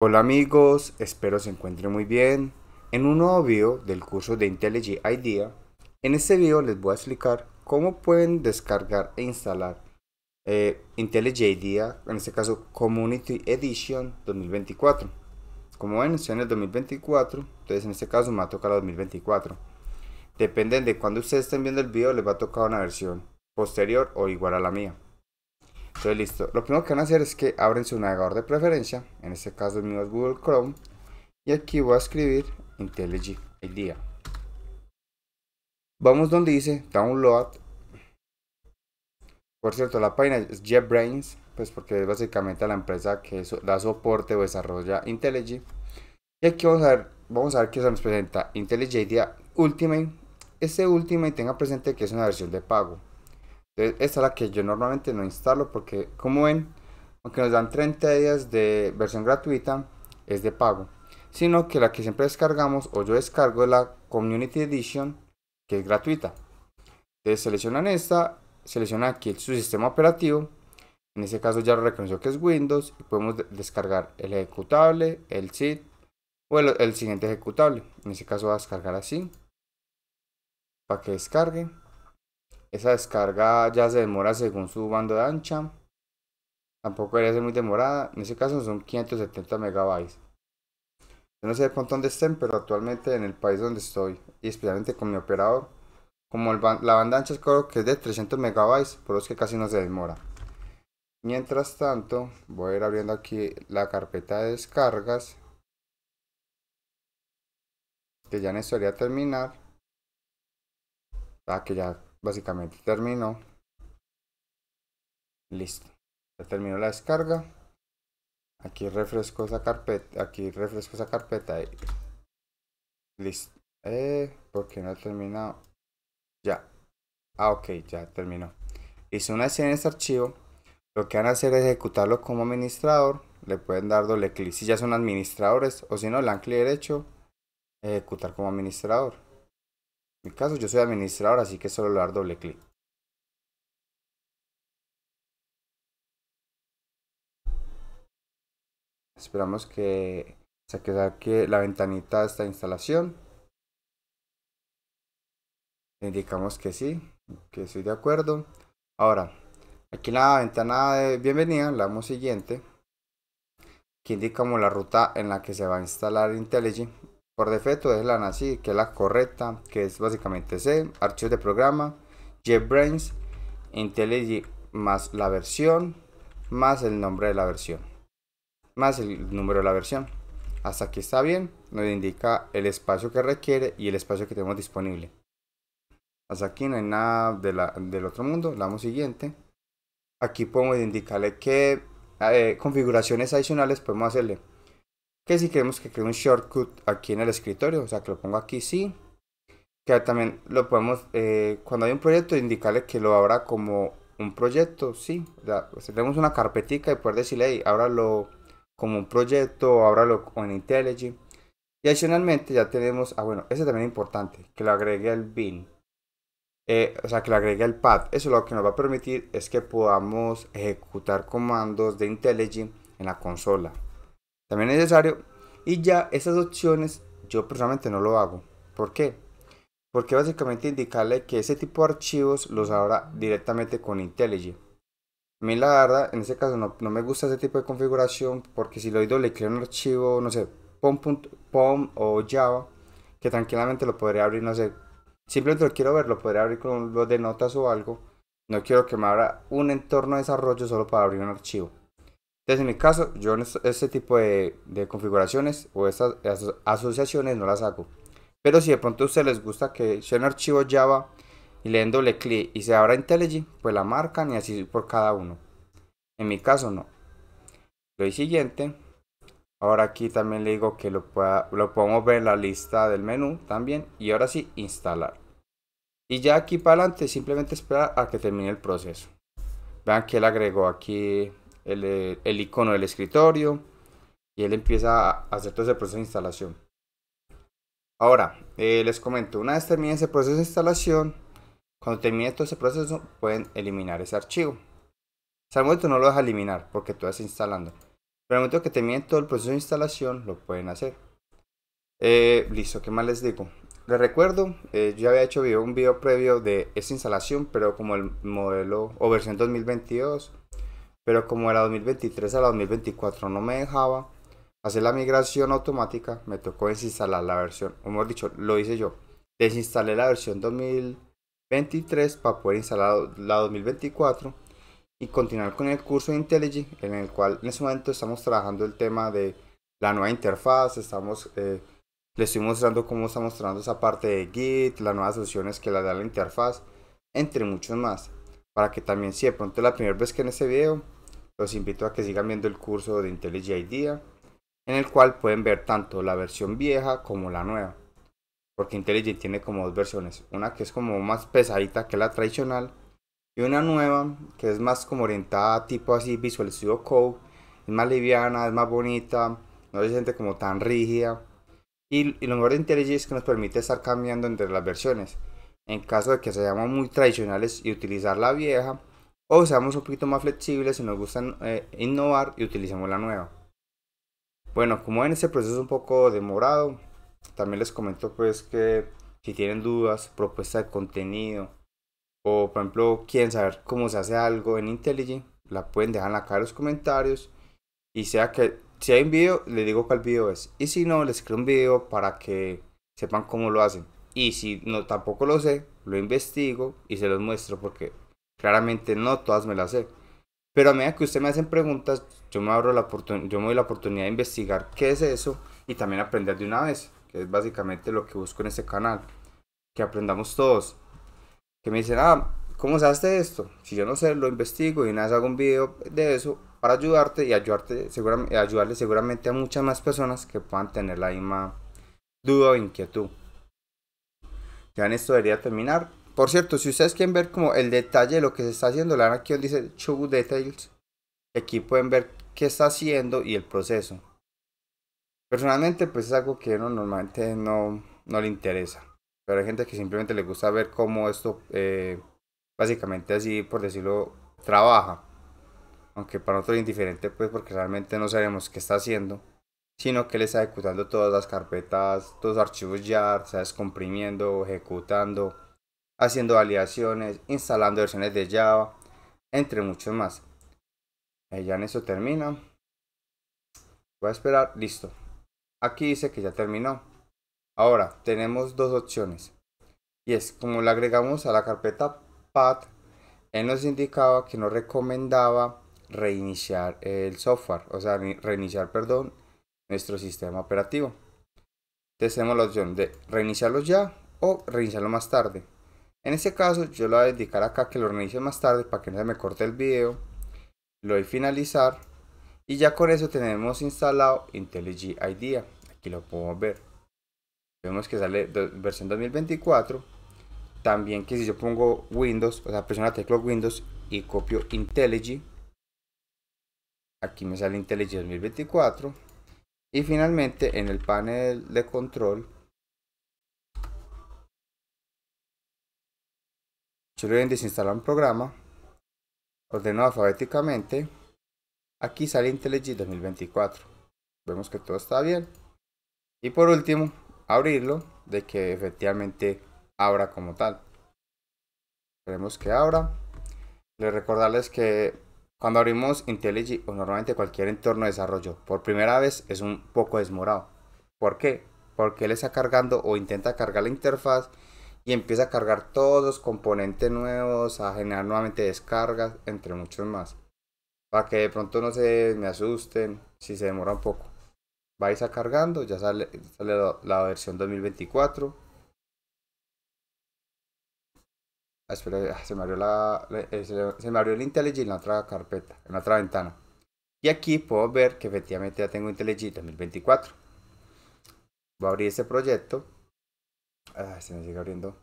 Hola amigos, espero se encuentren muy bien. En un nuevo video del curso de IntelliJ IDEA, en este video les voy a explicar cómo pueden descargar e instalar eh, IntelliJ IDEA, en este caso Community Edition 2024. Como ven, estoy en el 2024, entonces en este caso me va a tocar 2024. dependen de cuando ustedes estén viendo el video, les va a tocar una versión posterior o igual a la mía. Entonces listo, lo primero que van a hacer es que abren su navegador de preferencia, en este caso el mío es Google Chrome, y aquí voy a escribir IntelliJ IDEA. Vamos donde dice Download. Por cierto, la página es JetBrains, pues porque es básicamente la empresa que da soporte o desarrolla IntelliJ. Y aquí vamos a ver, vamos a ver qué se nos presenta IntelliJ IDEA Ultimate. Este Ultimate tenga presente que es una versión de pago esta es la que yo normalmente no instalo porque, como ven, aunque nos dan 30 días de versión gratuita, es de pago. Sino que la que siempre descargamos o yo descargo es la Community Edition, que es gratuita. Entonces seleccionan esta, seleccionan aquí su sistema operativo. En este caso ya lo reconoció que es Windows y podemos descargar el ejecutable, el SID o el, siguiente ejecutable. En este caso va a descargar así para que descargue. Esa descarga ya se demora según su banda de ancha. Tampoco debería ser muy demorada. En ese caso son 570 megabytes. Yo no sé cuánto dónde estén, pero actualmente en el país donde estoy, y especialmente con mi operador, como la banda ancha creo que es de 300 megabytes, por eso que casi no se demora. Mientras tanto, voy a ir abriendo aquí la carpeta de descargas, que ya necesitaría terminar. Para ah, que ya básicamente terminó. Listo. Ya terminó la descarga. Aquí refresco esa carpeta. Aquí refresco esa carpeta. Listo. Eh, porque no ha terminado? Ya. Ah, ok, ya terminó. Hice una escena en este archivo. Lo que van a hacer es ejecutarlo como administrador. Le pueden dar doble clic si ya son administradores o si no, le dan clic derecho. Ejecutar como administrador caso yo soy administrador, así que solo le dar doble clic. Esperamos que se quede aquí la ventanita de esta instalación. indicamos que sí, que estoy de acuerdo. Ahora, aquí la ventana de bienvenida le damos siguiente. Aquí indicamos la ruta en la que se va a instalar IntelliJ por defecto es la NACI, que es la correcta, que es básicamente C, archivos de programa, JetBrains, IntelliJ más la versión, más el nombre de la versión, más el número de la versión. Hasta aquí está bien, nos indica el espacio que requiere y el espacio que tenemos disponible. Hasta aquí no hay nada del otro mundo, le damos siguiente. Aquí podemos indicarle qué eh, configuraciones adicionales podemos hacerle que si queremos que cree un shortcut aquí en el escritorio, o sea que lo pongo aquí sí. Que también lo podemos, eh, cuando hay un proyecto, indicarle que lo abra como un proyecto, sí. Pues, tenemos una carpetica y poder decirle, hey, ábralo como un proyecto, ábralo en IntelliJ. Y adicionalmente ya tenemos, ah bueno, ese también es importante, que lo agregue el bin. Eh, o sea, que lo agregue el pad. Eso lo que nos va a permitir es que podamos ejecutar comandos de IntelliJ en la consola también es necesario. Y ya esas opciones yo personalmente no lo hago. ¿Por qué? Porque básicamente indicarle que ese tipo de archivos los abra directamente con IntelliJ. A mí la verdad, en ese caso no, no, me gusta ese tipo de configuración porque si lo doy doble clic un archivo, no sé, POM, POM o Java, que tranquilamente lo podría abrir, no sé, simplemente lo quiero ver, lo podría abrir con los de notas o algo. No quiero que me abra un entorno de desarrollo solo para abrir un archivo. Entonces, en mi caso, yo este, este tipo de, configuraciones o estas asociaciones no las hago. Pero si de pronto a ustedes les gusta que sea un archivo Java y le den doble clic y se abra IntelliJ, pues la marcan y así por cada uno. En mi caso, no. Lo doy siguiente. Ahora aquí también le digo que lo, pueda, lo podemos ver en la lista del menú también. Y ahora sí, instalar. Y ya aquí para adelante, simplemente espera a que termine el proceso. Vean que él agregó aquí eh, el, icono del escritorio y él empieza a hacer todo ese proceso de instalación. Ahora, eh, les comento, una vez termine ese proceso de instalación, cuando termine todo ese proceso, pueden eliminar ese archivo. Salvo que momento no lo a eliminar porque tú estás instalando. Pero al momento que termine todo el proceso de instalación, lo pueden hacer. Eh, listo, ¿qué más les digo? Les recuerdo, yo había hecho un video previo de esa instalación, pero como el modelo o versión 2022, pero como era 2023 a la 2024 no me dejaba hacer la migración automática, me tocó desinstalar la versión, o mejor dicho, lo hice yo. Desinstalé la versión 2023 para poder instalar la 2024 y continuar con el curso de IntelliJ, en el cual en ese momento estamos trabajando el tema de la nueva interfaz, estamos, eh, les estoy mostrando cómo está mostrando esa parte de Git, las nuevas opciones que le da la interfaz, entre muchos más. Para que también si de pronto es la primera vez que en ese video los invito a que sigan viendo el curso de IntelliJ IDEA, en el cual pueden ver tanto la versión vieja como la nueva. Porque IntelliJ tiene como dos versiones, una que es como más pesadita que la tradicional y una nueva que es más como orientada tipo así Visual Studio Code, es más liviana, es más bonita, no se siente como tan rígida. Y, lo mejor de IntelliJ es que nos permite estar cambiando entre las versiones. En caso de que seamos muy tradicionales y utilizar la vieja, o seamos un poquito más flexibles si nos gusta eh, innovar y utilizamos la nueva. Bueno, como ven este proceso es un poco demorado, también les comento pues que si tienen dudas, propuesta de contenido o por ejemplo quieren saber cómo se hace algo en IntelliJ, la pueden dejar en la los comentarios y sea que si hay un video, les digo cuál video es y si no, les creo un video para que sepan cómo lo hacen y si no tampoco lo sé, lo investigo y se los muestro porque Claramente no, todas me las sé. Pero a medida que usted me hacen preguntas, yo me, abro la yo me doy la oportunidad de investigar qué es eso y también aprender de una vez, que es básicamente lo que busco en este canal. Que aprendamos todos. Que me dicen, ah, ¿cómo se hace esto? Si yo no sé, lo investigo y una vez hago un video de eso para ayudarte y ayudarte ayudarle seguramente a muchas más personas que puedan tener la misma duda o inquietud. Ya en esto debería terminar. Por cierto, si ustedes quieren ver como el detalle de lo que se está haciendo, le dan aquí donde dice Show Details. Aquí pueden ver qué está haciendo y el proceso. Personalmente, pues es algo que uno normalmente no, le interesa. Pero hay gente que simplemente le gusta ver cómo esto, eh, básicamente así, por decirlo, trabaja. Aunque para nosotros es indiferente, pues porque realmente no sabemos qué está haciendo. Sino que le está ejecutando todas las carpetas, todos los archivos ya, está descomprimiendo, ejecutando haciendo validaciones, instalando versiones de Java, entre muchos más. Eh, ya en eso termina. Voy a esperar, listo. Aquí dice que ya terminó. Ahora, tenemos dos opciones. Y es, como le agregamos a la carpeta path, él nos indicaba que nos recomendaba reiniciar el software, o sea, reiniciar, perdón, nuestro sistema operativo. Entonces tenemos la opción de reiniciarlo ya o reiniciarlo más tarde. En este caso yo lo voy a dedicar acá que lo realice más tarde para que no se me corte el video. Lo a finalizar y ya con eso tenemos instalado IntelliJ IDEA. Aquí lo podemos ver. Vemos que sale versión 2024. También que si yo pongo Windows, o sea, presiono la tecla Windows y copio IntelliJ. Aquí me sale IntelliJ 2024. Y finalmente en el panel de control Children desinstala un programa. Ordeno alfabéticamente. Aquí sale IntelliJ 2024. Vemos que todo está bien. Y por último, abrirlo de que efectivamente abra como tal. Esperemos que abra. Les recordarles que cuando abrimos IntelliJ o normalmente cualquier entorno de desarrollo, por primera vez es un poco desmorado. ¿Por qué? Porque él está cargando o intenta cargar la interfaz y empieza a cargar todos los componentes nuevos, a generar nuevamente descargas, entre muchos más. Para que de pronto no se me asusten si se demora un poco. Vais a cargando, ya sale, la, versión 2024. Ah, ah, se me abrió, eh, se el IntelliJ en la otra carpeta, en la otra ventana. Y aquí puedo ver que efectivamente ya tengo IntelliJ 2024. Voy a abrir este proyecto se me sigue abriendo.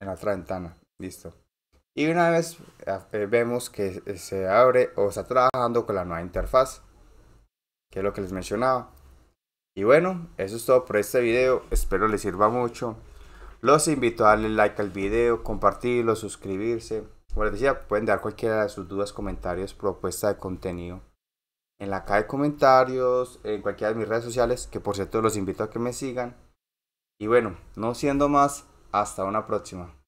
En la otra ventana. Listo. Y una vez eh, vemos que se abre o está trabajando con la nueva interfaz. Que es lo que les mencionaba. Y bueno, eso es todo por este video. Espero les sirva mucho. Los invito a darle like al video, compartirlo, suscribirse. Como les decía, pueden dar cualquiera de sus dudas, comentarios, propuesta de contenido en la caja de comentarios, en cualquiera de mis redes sociales, que por cierto los invito a que me sigan. Y bueno, no siendo más, hasta una próxima.